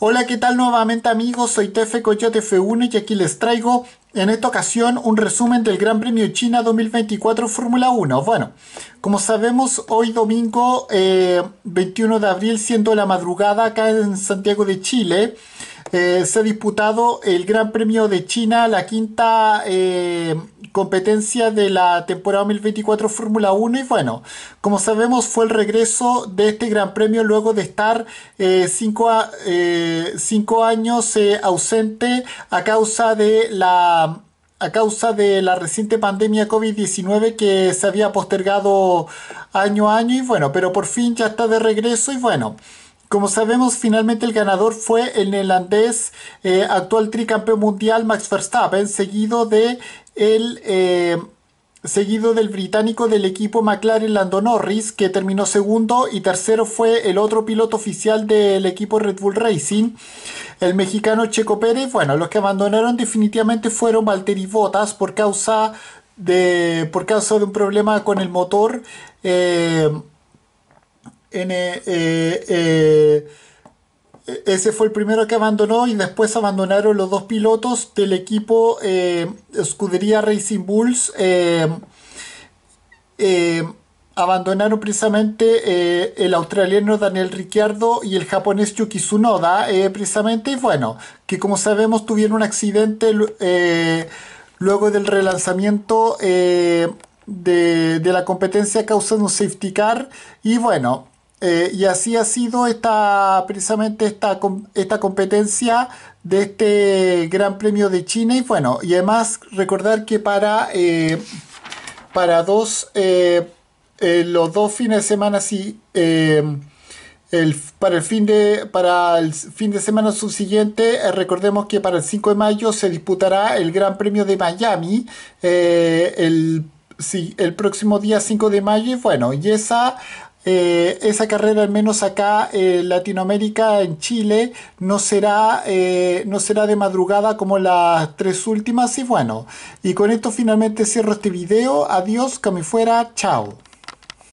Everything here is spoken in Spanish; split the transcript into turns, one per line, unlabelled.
Hola, ¿qué tal nuevamente amigos? Soy Tefe Coyote F1 y aquí les traigo en esta ocasión un resumen del Gran Premio China 2024 Fórmula 1. Bueno, como sabemos, hoy domingo 21 eh, de abril, siendo la madrugada acá en Santiago de Chile, eh, se ha disputado el Gran Premio de China, la quinta eh, competencia de la temporada 2024 Fórmula 1 y bueno, como sabemos fue el regreso de este Gran Premio luego de estar 5 eh, cinco, años ausente a causa de la a causa de la reciente pandemia COVID-19 que se había postergado año a año y bueno, pero por fin ya está de regreso y bueno. Como sabemos, finalmente el ganador fue el neerlandés eh, actual tricampeón mundial Max Verstappen, seguido de el eh, seguido del británico del equipo McLaren Lando Norris, que terminó segundo, y tercero fue el otro piloto oficial del equipo Red Bull Racing, el mexicano Checo Pérez. Bueno, los que abandonaron definitivamente fueron Valtteri Bottas por causa de, por causa de un problema con el motor. Eh, eh, eh, eh, ese fue el primero que abandonó y después abandonaron los dos pilotos del equipo Escudería Racing Bulls. abandonaron precisamente el australiano Daniel Ricciardo y el japonés Yuki Tsunoda, precisamente, y bueno, que como sabemos tuvieron un accidente luego del relanzamiento de, de, la competencia causando un safety car. Y bueno, eh, y así ha sido esta, precisamente esta, esta competencia de este Gran Premio de China. Y bueno, y además recordar que para, eh, para dos, eh, los dos fines de semana, sí, para, el fin de, para el fin de semana subsiguiente, recordemos que para el 5 de mayo se disputará el Gran Premio de Miami. el el próximo día 5 de mayo y bueno, y esa eh, esa carrera, al menos acá en eh, Latinoamérica, en Chile, no será, eh, no será de madrugada como las tres últimas. Y bueno, y con esto finalmente cierro este video. Adiós, que me fuera, chao.